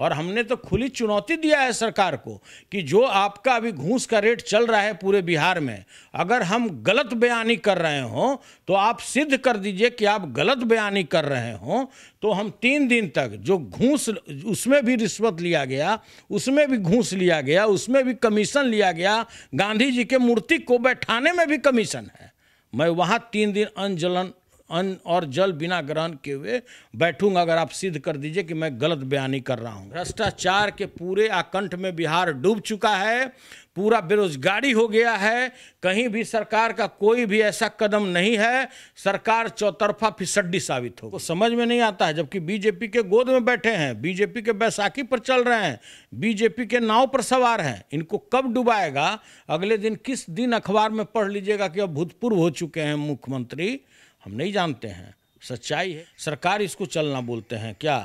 और हमने तो खुली चुनौती दिया है सरकार को कि जो आपका अभी घूस का रेट चल रहा है पूरे बिहार में अगर हम गलत बयानी कर रहे हों तो आप सिद्ध कर दीजिए कि आप गलत बयानी कर रहे हों तो हम तीन दिन तक जो घूस उसमें भी रिश्वत लिया गया उसमें भी घूस लिया गया उसमें भी कमीशन लिया गया गांधी जी के मूर्ति को बैठाने में भी कमीशन है मैं वहाँ तीन दिन अनजलन अन्न और जल बिना ग्रहण किए हुए बैठूंगा अगर आप सिद्ध कर दीजिए कि मैं गलत बयानी कर रहा हूँ भ्रष्टाचार के पूरे आकंठ में बिहार डूब चुका है पूरा बेरोजगारी हो गया है कहीं भी सरकार का कोई भी ऐसा कदम नहीं है सरकार चौतरफा फिसड्डी साबित हो समझ में नहीं आता है जबकि बीजेपी के गोद में बैठे हैं बीजेपी के बैसाखी पर चल रहे हैं बीजेपी के नाव पर सवार हैं इनको कब डुबाएगा अगले दिन किस दिन अखबार में पढ़ लीजिएगा कि अब भूतपूर्व हो चुके हैं मुख्यमंत्री हम नहीं जानते हैं सच्चाई है सरकार इसको चलना बोलते हैं क्या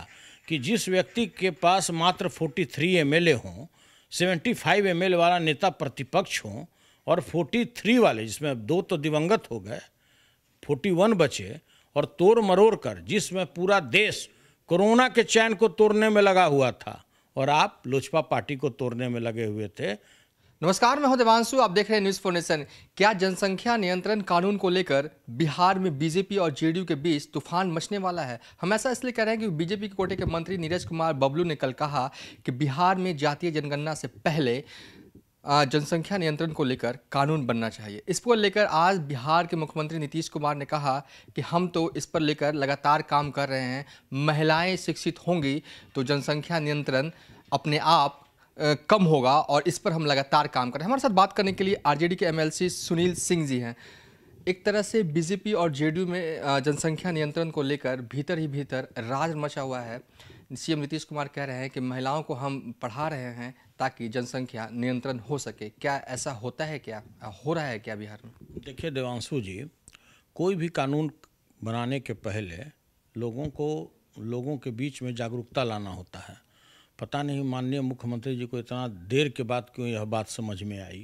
कि जिस व्यक्ति के पास मात्र 43 थ्री एम एल हों सेवेंटी फाइव एम वाला नेता प्रतिपक्ष हों और 43 वाले जिसमें दो तो दिवंगत हो गए 41 बचे और तोड़ मरोड़ कर जिसमें पूरा देश कोरोना के चैन को तोड़ने में लगा हुआ था और आप लोजपा पार्टी को तोड़ने में लगे हुए थे नमस्कार मैं हूं देवांशु आप देख रहे हैं न्यूज फोर नेशन क्या जनसंख्या नियंत्रण कानून को लेकर बिहार में बीजेपी और जेडीयू के बीच तूफान मचने वाला है हम ऐसा इसलिए कह रहे हैं कि बीजेपी के कोटे के मंत्री नीरज कुमार बबलू ने कल कहा कि बिहार में जातीय जनगणना से पहले जनसंख्या नियंत्रण को लेकर कानून बनना चाहिए इसको लेकर आज बिहार के मुख्यमंत्री नीतीश कुमार ने कहा कि हम तो इस पर लेकर लगातार काम कर रहे हैं महिलाएं शिक्षित होंगी तो जनसंख्या नियंत्रण अपने आप कम होगा और इस पर हम लगातार काम कर रहे हैं हमारे साथ बात करने के लिए आरजेडी के एमएलसी सुनील सिंह जी हैं एक तरह से बीजेपी और जेडीयू में जनसंख्या नियंत्रण को लेकर भीतर ही भीतर राज मचा हुआ है सीएम नीतीश कुमार कह रहे हैं कि महिलाओं को हम पढ़ा रहे हैं ताकि जनसंख्या नियंत्रण हो सके क्या ऐसा होता है क्या हो रहा है क्या बिहार में देखिए देवांशु जी कोई भी कानून बनाने के पहले लोगों को लोगों के बीच में जागरूकता लाना होता है पता नहीं माननीय मुख्यमंत्री जी को इतना देर के बाद क्यों यह बात समझ में आई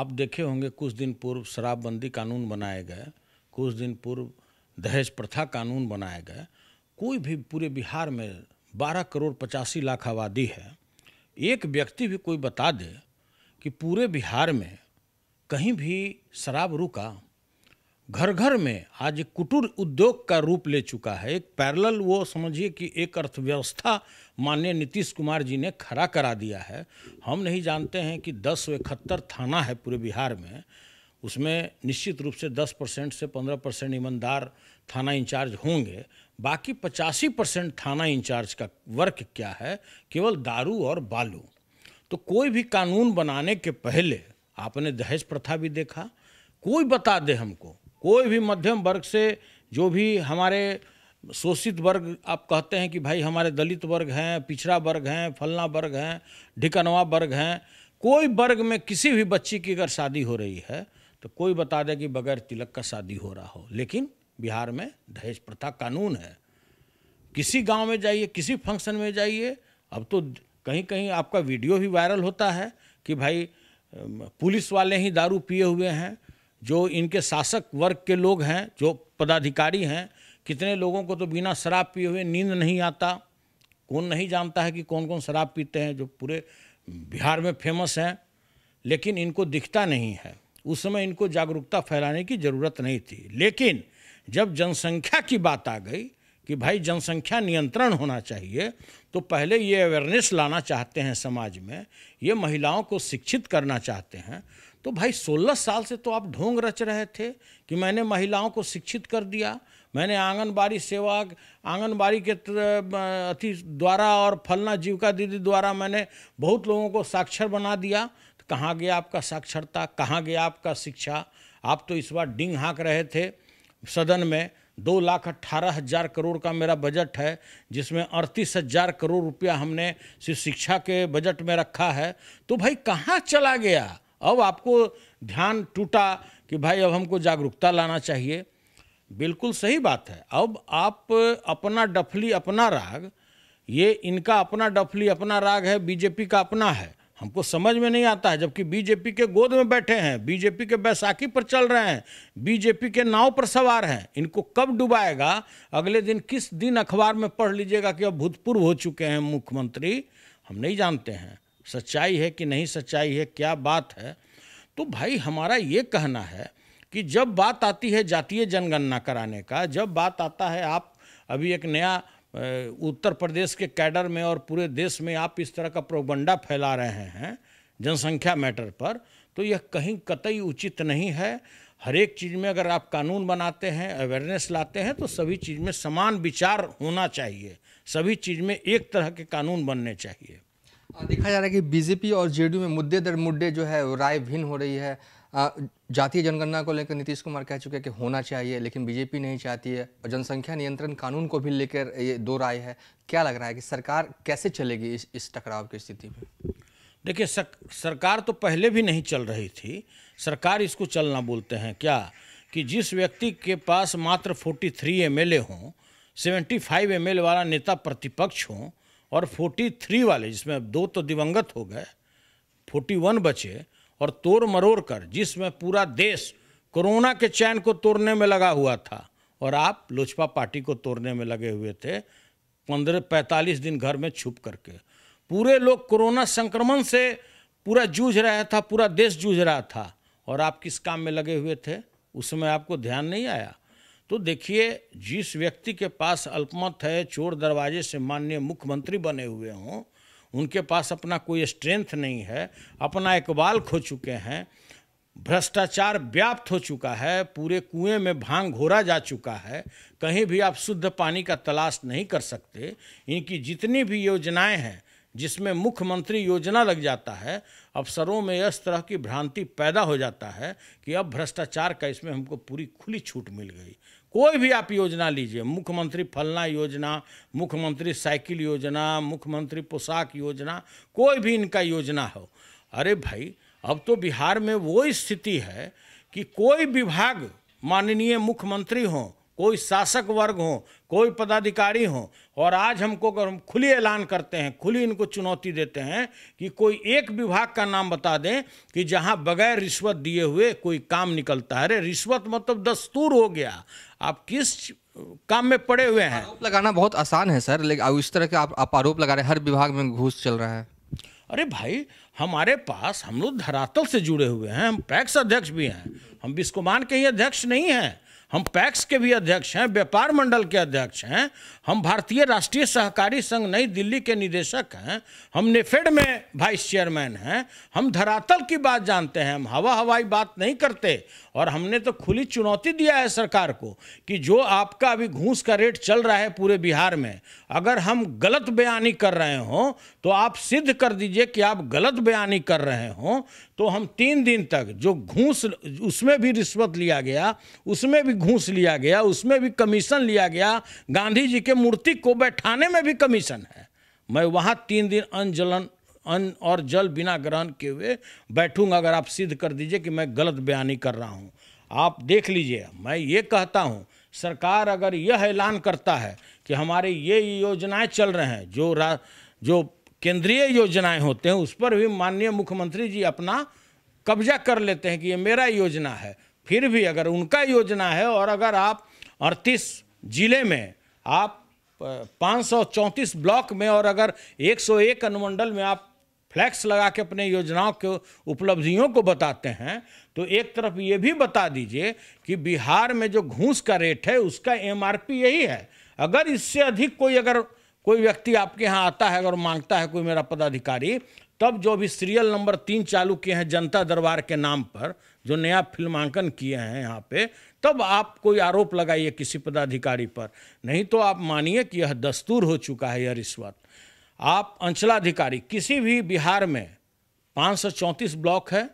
आप देखे होंगे कुछ दिन पूर्व शराबबंदी कानून बनाए गए कुछ दिन पूर्व दहेज प्रथा कानून बनाए गए कोई भी पूरे बिहार में बारह करोड़ पचासी लाख आबादी है एक व्यक्ति भी कोई बता दे कि पूरे बिहार में कहीं भी शराब रुका घर घर में आज कुटुर उद्योग का रूप ले चुका है एक पैरल वो समझिए कि एक अर्थव्यवस्था माननीय नीतीश कुमार जी ने खड़ा करा दिया है हम नहीं जानते हैं कि दस सौ इकहत्तर थाना है पूरे बिहार में उसमें निश्चित रूप से 10 परसेंट से 15 परसेंट ईमानदार थाना इंचार्ज होंगे बाकी पचासी परसेंट थाना इंचार्ज का वर्क क्या है केवल दारू और बालू तो कोई भी कानून बनाने के पहले आपने दहेज प्रथा भी देखा कोई बता दे हमको कोई भी मध्यम वर्ग से जो भी हमारे शोषित वर्ग आप कहते हैं कि भाई हमारे दलित वर्ग हैं पिछड़ा वर्ग हैं फलना वर्ग हैं ढिकनवा वर्ग हैं कोई वर्ग में किसी भी बच्ची की अगर शादी हो रही है तो कोई बता दे कि बगैर तिलक का शादी हो रहा हो लेकिन बिहार में दहेज प्रथा कानून है किसी गांव में जाइए किसी फंक्शन में जाइए अब तो कहीं कहीं आपका वीडियो भी वायरल होता है कि भाई पुलिस वाले ही दारू पिए हुए हैं जो इनके शासक वर्ग के लोग हैं जो पदाधिकारी हैं कितने लोगों को तो बिना शराब पिए हुए नींद नहीं आता कौन नहीं जानता है कि कौन कौन शराब पीते हैं जो पूरे बिहार में फेमस हैं लेकिन इनको दिखता नहीं है उस समय इनको जागरूकता फैलाने की ज़रूरत नहीं थी लेकिन जब जनसंख्या की बात आ गई कि भाई जनसंख्या नियंत्रण होना चाहिए तो पहले ये अवेयरनेस लाना चाहते हैं समाज में ये महिलाओं को शिक्षित करना चाहते हैं तो भाई 16 साल से तो आप ढोंग रच रहे थे कि मैंने महिलाओं को शिक्षित कर दिया मैंने आंगनबाड़ी सेवा आंगनबाड़ी के अति द्वारा और फलना जीविका दीदी द्वारा मैंने बहुत लोगों को साक्षर बना दिया तो कहाँ गया आपका साक्षरता कहाँ गया आपका शिक्षा आप तो इस बार डिंग हाँक रहे थे सदन में दो लाख अट्ठारह हज़ार करोड़ का मेरा बजट है जिसमें अड़तीस हज़ार करोड़ रुपया हमने सिर्फ शिक्षा के बजट में रखा है तो भाई कहाँ चला गया अब आपको ध्यान टूटा कि भाई अब हमको जागरूकता लाना चाहिए बिल्कुल सही बात है अब आप अपना डफली अपना राग ये इनका अपना डफली अपना राग है बीजेपी का अपना है हमको समझ में नहीं आता है जबकि बीजेपी के गोद में बैठे हैं बीजेपी के बैसाखी पर चल रहे हैं बीजेपी के नाव पर सवार हैं इनको कब डुबाएगा अगले दिन किस दिन अखबार में पढ़ लीजिएगा कि अब भूतपूर्व हो चुके हैं मुख्यमंत्री हम नहीं जानते हैं सच्चाई है कि नहीं सच्चाई है क्या बात है तो भाई हमारा ये कहना है कि जब बात आती है जातीय जनगणना कराने का जब बात आता है आप अभी एक नया उत्तर प्रदेश के कैडर में और पूरे देश में आप इस तरह का प्रोबंडा फैला रहे हैं जनसंख्या मैटर पर तो यह कहीं कतई उचित नहीं है हर एक चीज़ में अगर आप कानून बनाते हैं अवेयरनेस लाते हैं तो सभी चीज़ में समान विचार होना चाहिए सभी चीज़ में एक तरह के कानून बनने चाहिए देखा जा रहा है कि बीजेपी और जेडीयू में मुद्दे दर मुद्दे जो है राय भिन्न हो रही है जातीय जनगणना को लेकर नीतीश कुमार कह चुके हैं कि होना चाहिए लेकिन बीजेपी नहीं चाहती है और जनसंख्या नियंत्रण कानून को भी लेकर ये दो राय है क्या लग रहा है कि सरकार कैसे चलेगी इस इस टकराव की स्थिति में देखिए सरकार तो पहले भी नहीं चल रही थी सरकार इसको चलना बोलते हैं क्या कि जिस व्यक्ति के पास मात्र एल ए हों 75 एमएलए वाला नेता प्रतिपक्ष हों और 43 वाले जिसमें अब दो तो दिवंगत हो गए 41 बचे और तोड़ मरोड़ कर जिसमें पूरा देश कोरोना के चैन को तोड़ने में लगा हुआ था और आप लोजपा पार्टी को तोड़ने में लगे हुए थे पंद्रह पैंतालीस दिन घर में छुप करके पूरे लोग कोरोना संक्रमण से पूरा जूझ रहा था पूरा देश जूझ रहा था और आप किस काम में लगे हुए थे उसमें आपको ध्यान नहीं आया तो देखिए जिस व्यक्ति के पास अल्पमत है चोर दरवाजे से माननीय मुख्यमंत्री बने हुए हों उनके पास अपना कोई स्ट्रेंथ नहीं है अपना इकबाल खो चुके हैं भ्रष्टाचार व्याप्त हो चुका है पूरे कुएं में भांग घोरा जा चुका है कहीं भी आप शुद्ध पानी का तलाश नहीं कर सकते इनकी जितनी भी योजनाएं हैं जिसमें मुख्यमंत्री योजना लग जाता है अफसरों में इस तरह की भ्रांति पैदा हो जाता है कि अब भ्रष्टाचार का इसमें हमको पूरी खुली छूट मिल गई कोई भी आप योजना लीजिए मुख्यमंत्री फलना योजना मुख्यमंत्री साइकिल योजना मुख्यमंत्री पोशाक योजना कोई भी इनका योजना हो अरे भाई अब तो बिहार में वो स्थिति है कि कोई विभाग माननीय मुख्यमंत्री हों कोई शासक वर्ग हो कोई पदाधिकारी हो और आज हमको अगर हम खुली ऐलान करते हैं खुली इनको चुनौती देते हैं कि कोई एक विभाग का नाम बता दें कि जहां बगैर रिश्वत दिए हुए कोई काम निकलता है अरे रिश्वत मतलब दस्तूर हो गया आप किस काम में पड़े हुए हैं आरोप लगाना बहुत आसान है सर लेकिन इस तरह के आप, आप आरोप लगा रहे हैं हर विभाग में घूस चल रहा है अरे भाई हमारे पास हम लोग धरातल से जुड़े हुए हैं हम पैक्स अध्यक्ष भी हैं हम बिस्कोमान के ही अध्यक्ष नहीं हैं हम पैक्स के भी अध्यक्ष हैं व्यापार मंडल के अध्यक्ष हैं हम भारतीय राष्ट्रीय सहकारी संघ नई दिल्ली के निदेशक हैं हम नेफेड में वाइस चेयरमैन हैं हम धरातल की बात जानते हैं हम हवा हवाई बात नहीं करते और हमने तो खुली चुनौती दिया है सरकार को कि जो आपका अभी घूस का रेट चल रहा है पूरे बिहार में अगर हम गलत बयानी कर रहे हों तो आप सिद्ध कर दीजिए कि आप गलत बयानी कर रहे हों तो हम तीन दिन तक जो घूस उसमें भी रिश्वत लिया गया उसमें भी घूस लिया गया उसमें भी कमीशन लिया गया गांधी जी के मूर्ति को बैठाने में भी कमीशन है मैं वहाँ तीन दिन जलन अन और जल बिना ग्रहण किए हुए बैठूंगा अगर आप सिद्ध कर दीजिए कि मैं गलत बयानी कर रहा हूँ आप देख लीजिए मैं ये कहता हूँ सरकार अगर यह ऐलान करता है कि हमारे ये योजनाएं चल रहे हैं जो रा जो केंद्रीय योजनाएं होते हैं उस पर भी माननीय मुख्यमंत्री जी अपना कब्जा कर लेते हैं कि ये मेरा योजना है फिर भी अगर उनका योजना है और अगर आप अड़तीस जिले में आप पाँच ब्लॉक में और अगर 101 अनुमंडल में आप फ्लैक्स लगा के अपने योजनाओं के उपलब्धियों को बताते हैं तो एक तरफ ये भी बता दीजिए कि बिहार में जो घूस का रेट है उसका एमआरपी यही है अगर इससे अधिक कोई अगर कोई व्यक्ति आपके यहाँ आता है और मांगता है कोई मेरा पदाधिकारी तब जो अभी सीरियल नंबर तीन चालू किए हैं जनता दरबार के नाम पर जो नया फिल्मांकन किए हैं यहाँ पे तब आप कोई आरोप लगाइए किसी पदाधिकारी पर नहीं तो आप मानिए कि यह दस्तूर हो चुका है यह रिश्वत आप अंचलाधिकारी किसी भी बिहार में पाँच ब्लॉक है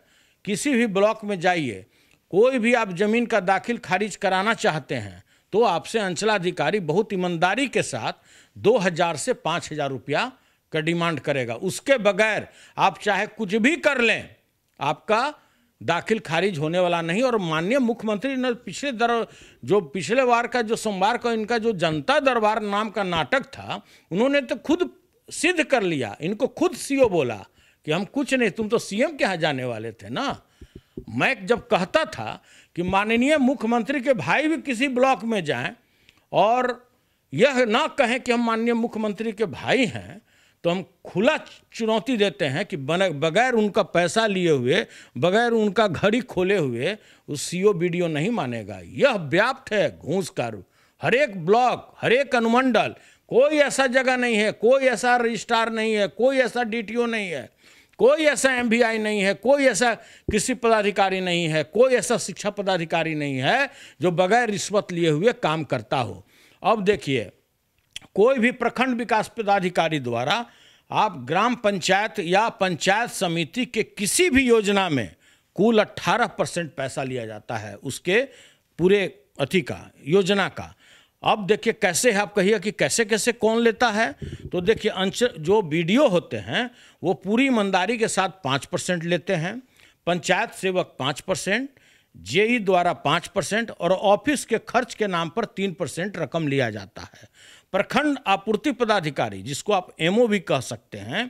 किसी भी ब्लॉक में जाइए कोई भी आप ज़मीन का दाखिल खारिज कराना चाहते हैं तो आपसे अंचलाधिकारी बहुत ईमानदारी के साथ दो हज़ार से पांच हज़ार रुपया का डिमांड करेगा उसके बगैर आप चाहे कुछ भी कर लें आपका दाखिल खारिज होने वाला नहीं और माननीय मुख्यमंत्री ने पिछले दर जो पिछले वार का जो सोमवार का इनका जो जनता दरबार नाम का नाटक था उन्होंने तो खुद सिद्ध कर लिया इनको खुद सीओ बोला कि हम कुछ नहीं तुम तो सीएम के यहाँ जाने वाले थे ना मैं जब कहता था कि माननीय मुख्यमंत्री के भाई भी किसी ब्लॉक में जाएं और यह ना कहें कि हम माननीय मुख्यमंत्री के भाई हैं तो हम खुला चुनौती देते हैं कि बगैर उनका पैसा लिए हुए बगैर उनका घड़ी खोले हुए उस सी ओ वीडियो नहीं मानेगा यह व्याप्त है घूस कर हर एक ब्लॉक हर एक अनुमंडल कोई ऐसा जगह नहीं है कोई ऐसा रजिस्ट्रार नहीं है कोई ऐसा डीटीओ नहीं है कोई ऐसा एमबीआई नहीं है कोई ऐसा कृषि पदाधिकारी नहीं है कोई ऐसा शिक्षा पदाधिकारी नहीं है जो बगैर रिश्वत लिए हुए काम करता हो अब देखिए कोई भी प्रखंड विकास पदाधिकारी द्वारा आप ग्राम पंचायत या पंचायत समिति के किसी भी योजना में कुल 18 परसेंट पैसा लिया जाता है उसके पूरे अति का योजना का अब देखिए कैसे है आप कहिए कि कैसे कैसे कौन लेता है तो देखिए अंश जो बीडीओ होते हैं वो पूरी ईमानदारी के साथ पाँच परसेंट लेते हैं पंचायत सेवक पाँच परसेंट जेई द्वारा पाँच परसेंट और ऑफिस के खर्च के नाम पर तीन परसेंट रकम लिया जाता है प्रखंड आपूर्ति पदाधिकारी जिसको आप एमओ भी कह सकते हैं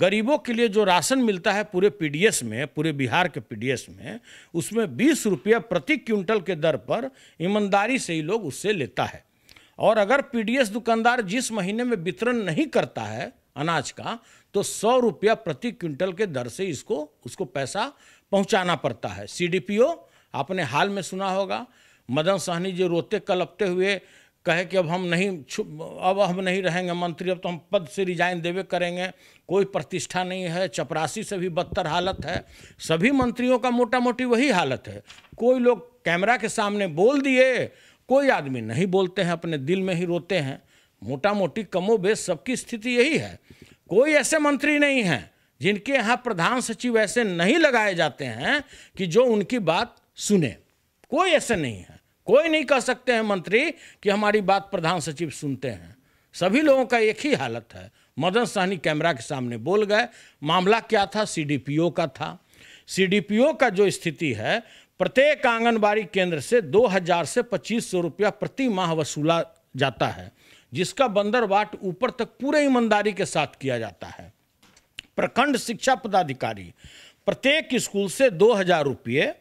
गरीबों के लिए जो राशन मिलता है पूरे पीडीएस में पूरे बिहार के पीडीएस में उसमें बीस रुपया प्रति क्विंटल के दर पर ईमानदारी से ही लोग उससे लेता है और अगर पीडीएस दुकानदार जिस महीने में वितरण नहीं करता है अनाज का तो सौ रुपया प्रति क्विंटल के दर से इसको उसको पैसा पहुंचाना पड़ता है सीडीपीओ आपने हाल में सुना होगा मदन सहनी जी रोते कलपते हुए कहे कि अब हम नहीं अब हम नहीं रहेंगे मंत्री अब तो हम पद से रिजाइन देवे करेंगे कोई प्रतिष्ठा नहीं है चपरासी से भी बदतर हालत है सभी मंत्रियों का मोटा मोटी वही हालत है कोई लोग कैमरा के सामने बोल दिए कोई आदमी नहीं बोलते हैं अपने दिल में ही रोते हैं मोटा मोटी कमो बेश सबकी स्थिति यही है कोई ऐसे मंत्री नहीं हैं जिनके यहाँ प्रधान सचिव ऐसे नहीं लगाए जाते हैं कि जो उनकी बात सुने कोई ऐसे नहीं है कोई नहीं कह सकते हैं मंत्री कि हमारी बात प्रधान सचिव सुनते हैं सभी लोगों का एक ही हालत है मदन सहनी कैमरा के सामने बोल गए मामला क्या था सीडीपीओ का था सीडीपीओ का जो स्थिति है प्रत्येक आंगनबाड़ी केंद्र से 2000 से पच्चीस सौ रुपया प्रति माह वसूला जाता है जिसका बंदरवाट ऊपर तक पूरे ईमानदारी के साथ किया जाता है प्रखंड शिक्षा पदाधिकारी प्रत्येक स्कूल से दो हजार रुपये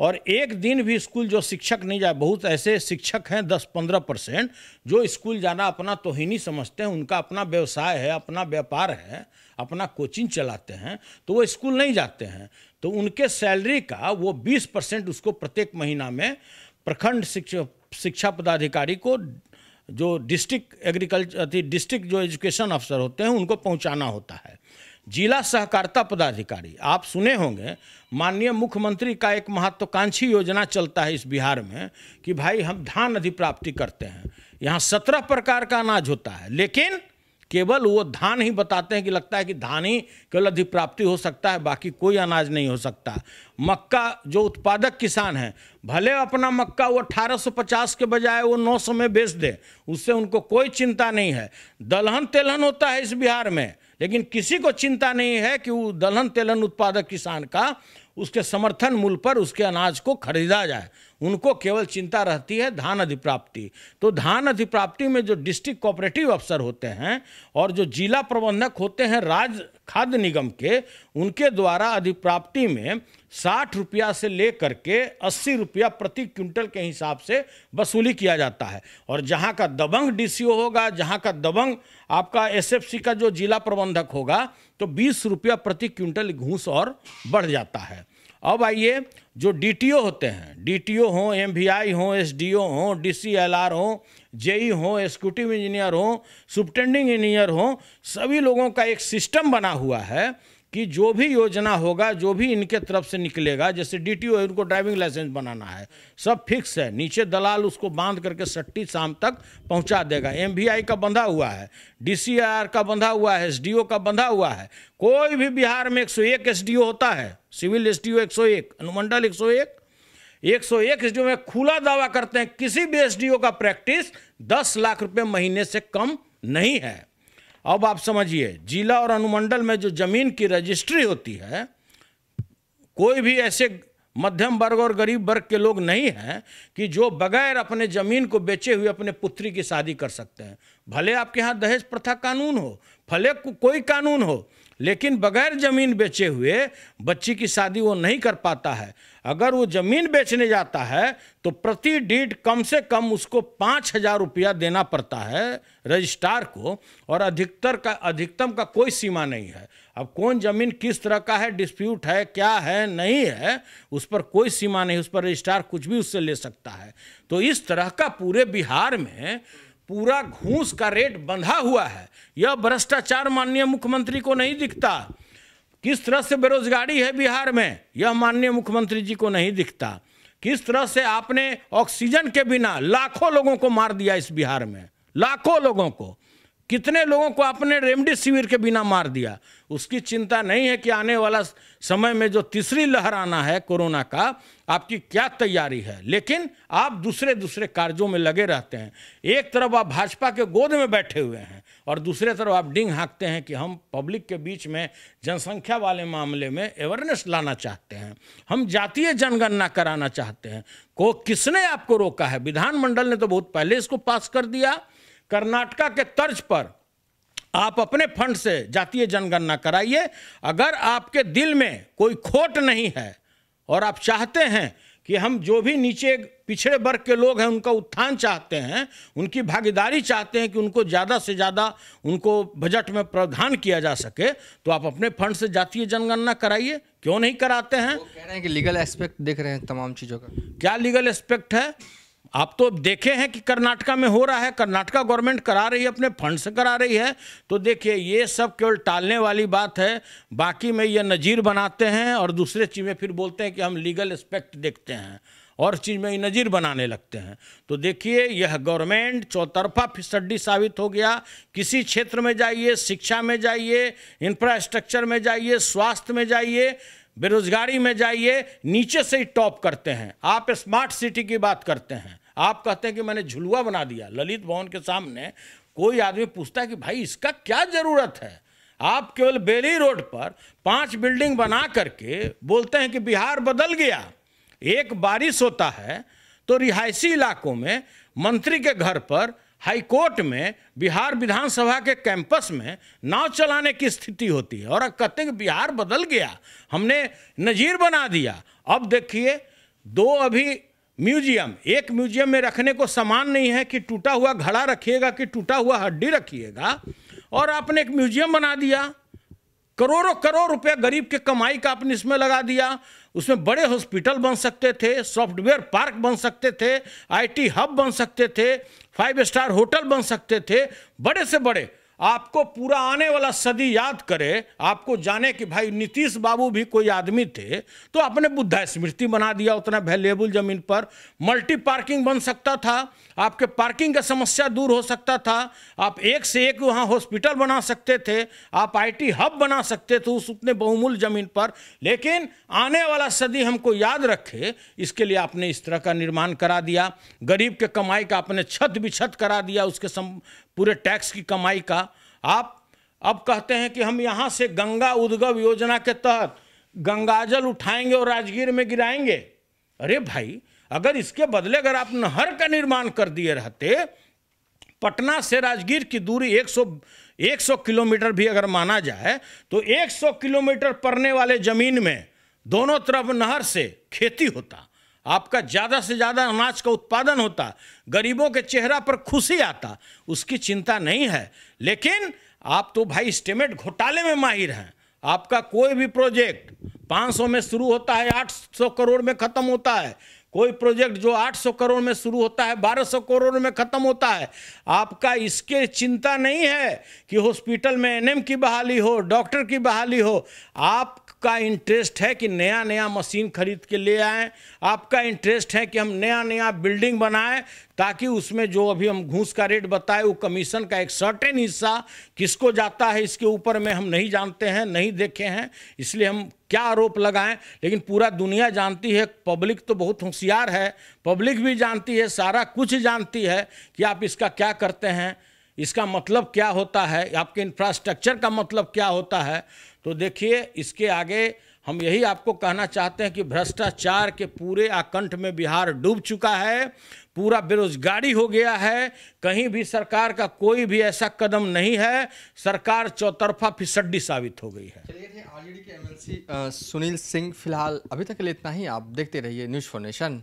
और एक दिन भी स्कूल जो शिक्षक नहीं जाए बहुत ऐसे शिक्षक हैं दस पंद्रह परसेंट जो स्कूल जाना अपना तोहिनी समझते हैं उनका अपना व्यवसाय है अपना व्यापार है अपना कोचिंग चलाते हैं तो वो स्कूल नहीं जाते हैं तो उनके सैलरी का वो बीस परसेंट उसको प्रत्येक महीना में प्रखंड शिक्षा शिक्षा पदाधिकारी को जो डिस्ट्रिक्ट एग्रीकल्चर डिस्ट्रिक्ट जो एजुकेशन अफसर होते हैं उनको पहुंचाना होता है जिला सहकारिता पदाधिकारी आप सुने होंगे माननीय मुख्यमंत्री का एक महत्वाकांक्षी योजना चलता है इस बिहार में कि भाई हम धान अधिप्राप्ति करते हैं यहाँ सत्रह प्रकार का अनाज होता है लेकिन केवल वो धान ही बताते हैं कि लगता है कि धान ही केवल अधिप्राप्ति हो सकता है बाकी कोई अनाज नहीं हो सकता मक्का जो उत्पादक किसान हैं भले अपना मक्का वो 1850 के बजाय वो 900 में बेच दे उससे उनको कोई चिंता नहीं है दलहन तेलहन होता है इस बिहार में लेकिन किसी को चिंता नहीं है कि वो दलहन तेलहन उत्पादक किसान का उसके समर्थन मूल्य पर उसके अनाज को खरीदा जाए उनको केवल चिंता रहती है धान अधिप्राप्ति तो धान अधिप्राप्ति में जो डिस्ट्रिक्ट कोऑपरेटिव अफसर होते हैं और जो जिला प्रबंधक होते हैं राज्य खाद्य निगम के उनके द्वारा अधिप्राप्ति में साठ रुपया से ले करके अस्सी रुपया प्रति क्विंटल के हिसाब से वसूली किया जाता है और जहाँ का दबंग डीसीओ होगा जहाँ का दबंग आपका एसएफसी का जो जिला प्रबंधक होगा तो बीस रुपया प्रति क्विंटल घूस और बढ़ जाता है अब आइए जो डीटीओ होते हैं डीटीओ हों एमवीआई हों एसडीओ हों डीसीएलआर हों जेई e हों एक्सिक्यूटिव इंजीनियर हों सुपटेंडिंग इंजीनियर हों सभी लोगों का एक सिस्टम बना हुआ है कि जो भी योजना होगा जो भी इनके तरफ से निकलेगा जैसे डी टी इनको ड्राइविंग लाइसेंस बनाना है सब फिक्स है नीचे दलाल उसको बांध करके सट्टी शाम तक पहुंचा देगा एम का बंधा हुआ है डी का बंधा हुआ है एस का बंधा हुआ है कोई भी बिहार में एक सौ एक एस होता है सिविल एस डी ओ एक सौ एक अनुमंडल एक सौ एक एक सौ एक एस में खुला दावा करते हैं किसी भी एस का प्रैक्टिस दस लाख रुपये महीने से कम नहीं है अब आप समझिए जिला और अनुमंडल में जो जमीन की रजिस्ट्री होती है कोई भी ऐसे मध्यम वर्ग और गरीब वर्ग के लोग नहीं हैं कि जो बगैर अपने ज़मीन को बेचे हुए अपने पुत्री की शादी कर सकते हैं भले आपके यहाँ दहेज प्रथा कानून हो भले को, कोई कानून हो लेकिन बगैर ज़मीन बेचे हुए बच्ची की शादी वो नहीं कर पाता है अगर वो ज़मीन बेचने जाता है तो प्रति डीड कम से कम उसको पाँच हज़ार रुपया देना पड़ता है रजिस्ट्रार को और अधिकतर का अधिकतम का कोई सीमा नहीं है अब कौन ज़मीन किस तरह का है डिस्प्यूट है क्या है नहीं है उस पर कोई सीमा नहीं उस पर रजिस्ट्रार कुछ भी उससे ले सकता है तो इस तरह का पूरे बिहार में पूरा घूस का रेट बंधा हुआ है यह भ्रष्टाचार माननीय मुख्यमंत्री को नहीं दिखता किस तरह से बेरोजगारी है बिहार में यह माननीय मुख्यमंत्री जी को नहीं दिखता किस तरह से आपने ऑक्सीजन के बिना लाखों लोगों को मार दिया इस बिहार में लाखों लोगों को कितने लोगों को आपने रेमडेसिविर के बिना मार दिया उसकी चिंता नहीं है कि आने वाला समय में जो तीसरी लहर आना है कोरोना का आपकी क्या तैयारी है लेकिन आप दूसरे दूसरे कार्यों में लगे रहते हैं एक तरफ आप भाजपा के गोद में बैठे हुए हैं और दूसरे तरफ आप डिंग हाँकते हैं कि हम पब्लिक के बीच में जनसंख्या वाले मामले में अवेयरनेस लाना चाहते हैं हम जातीय जनगणना कराना चाहते हैं को किसने आपको रोका है विधानमंडल ने तो बहुत पहले इसको पास कर दिया कर्नाटका के तर्ज पर आप अपने फंड से जातीय जनगणना कराइए अगर आपके दिल में कोई खोट नहीं है और आप चाहते हैं कि हम जो भी नीचे पिछड़े वर्ग के लोग हैं उनका उत्थान चाहते हैं उनकी भागीदारी चाहते हैं कि उनको ज़्यादा से ज़्यादा उनको बजट में प्रावधान किया जा सके तो आप अपने फंड से जातीय जनगणना कराइए क्यों नहीं कराते हैं वो कह रहे हैं कि लीगल एस्पेक्ट देख रहे हैं तमाम चीज़ों का क्या लीगल एस्पेक्ट है आप तो देखे हैं कि कर्नाटका में हो रहा है कर्नाटका गवर्नमेंट करा रही है अपने फंड से करा रही है तो देखिए ये सब केवल टालने वाली बात है बाकी में ये नज़ीर बनाते हैं और दूसरे चीज़ में फिर बोलते हैं कि हम लीगल एस्पेक्ट देखते हैं और चीज़ में ये नज़ीर बनाने लगते हैं तो देखिए यह गवर्नमेंट चौतरफा फिसड्डी साबित हो गया किसी क्षेत्र में जाइए शिक्षा में जाइए इंफ्रास्ट्रक्चर में जाइए स्वास्थ्य में जाइए बेरोजगारी में जाइए नीचे से ही टॉप करते हैं आप स्मार्ट सिटी की बात करते हैं आप कहते हैं कि मैंने झुलुआ बना दिया ललित भवन के सामने कोई आदमी पूछता है कि भाई इसका क्या ज़रूरत है आप केवल बेली रोड पर पांच बिल्डिंग बना करके बोलते हैं कि बिहार बदल गया एक बारिश होता है तो रिहायशी इलाकों में मंत्री के घर पर हाईकोर्ट में बिहार विधानसभा के कैंपस में नाव चलाने की स्थिति होती है और कहते हैं बिहार बदल गया हमने नज़ीर बना दिया अब देखिए दो अभी म्यूजियम एक म्यूजियम में रखने को सामान नहीं है कि टूटा हुआ घड़ा रखिएगा कि टूटा हुआ हड्डी रखिएगा और आपने एक म्यूजियम बना दिया करोड़ों करोड़ रुपए गरीब के कमाई का आपने इसमें लगा दिया उसमें बड़े हॉस्पिटल बन सकते थे सॉफ्टवेयर पार्क बन सकते थे आईटी हब बन सकते थे फाइव स्टार होटल बन सकते थे बड़े से बड़े आपको पूरा आने वाला सदी याद करे आपको जाने कि भाई नीतीश बाबू भी कोई आदमी थे तो आपने बुद्धा स्मृति बना दिया उतना वैल्यूएबल जमीन पर मल्टी पार्किंग बन सकता था आपके पार्किंग का समस्या दूर हो सकता था आप एक से एक वहाँ हॉस्पिटल बना सकते थे आप आईटी हब बना सकते थे उस उतने बहुमूल्य जमीन पर लेकिन आने वाला सदी हमको याद रखे इसके लिए आपने इस तरह का निर्माण करा दिया गरीब के कमाई का आपने छत बिछत करा दिया उसके सम पूरे टैक्स की कमाई का आप अब कहते हैं कि हम यहाँ से गंगा उद्गव योजना के तहत गंगाजल उठाएंगे और राजगीर में गिराएंगे अरे भाई अगर इसके बदले अगर आप नहर का निर्माण कर दिए रहते पटना से राजगीर की दूरी 100 100 किलोमीटर भी अगर माना जाए तो 100 किलोमीटर पड़ने वाले जमीन में दोनों तरफ नहर से खेती होता आपका ज़्यादा से ज़्यादा अनाज का उत्पादन होता गरीबों के चेहरा पर खुशी आता उसकी चिंता नहीं है लेकिन आप तो भाई स्टेमेट घोटाले में माहिर हैं आपका कोई भी प्रोजेक्ट 500 में शुरू होता है 800 करोड़ में ख़त्म होता है कोई प्रोजेक्ट जो 800 करोड़ में शुरू होता है 1200 करोड़ में ख़त्म होता है आपका इसके चिंता नहीं है कि हॉस्पिटल में एनएम की बहाली हो डॉक्टर की बहाली हो आप आपका इंटरेस्ट है कि नया नया मशीन खरीद के ले आए आपका इंटरेस्ट है कि हम नया नया बिल्डिंग बनाएं ताकि उसमें जो अभी हम घूस का रेट बताए वो कमीशन का एक सर्टेन हिस्सा किसको जाता है इसके ऊपर में हम नहीं जानते हैं नहीं देखे हैं इसलिए हम क्या आरोप लगाएं लेकिन पूरा दुनिया जानती है पब्लिक तो बहुत होशियार है पब्लिक भी जानती है सारा कुछ जानती है कि आप इसका क्या करते हैं इसका मतलब क्या होता है आपके इंफ्रास्ट्रक्चर का मतलब क्या होता है तो देखिए इसके आगे हम यही आपको कहना चाहते हैं कि भ्रष्टाचार के पूरे आकंठ में बिहार डूब चुका है पूरा बेरोजगारी हो गया है कहीं भी सरकार का कोई भी ऐसा कदम नहीं है सरकार चौतरफा फिसड्डी साबित हो गई है आरजेडी के एमएलसी सुनील सिंह फिलहाल अभी तक के लिए इतना ही आप देखते रहिए न्यूज़ फॉर नेशन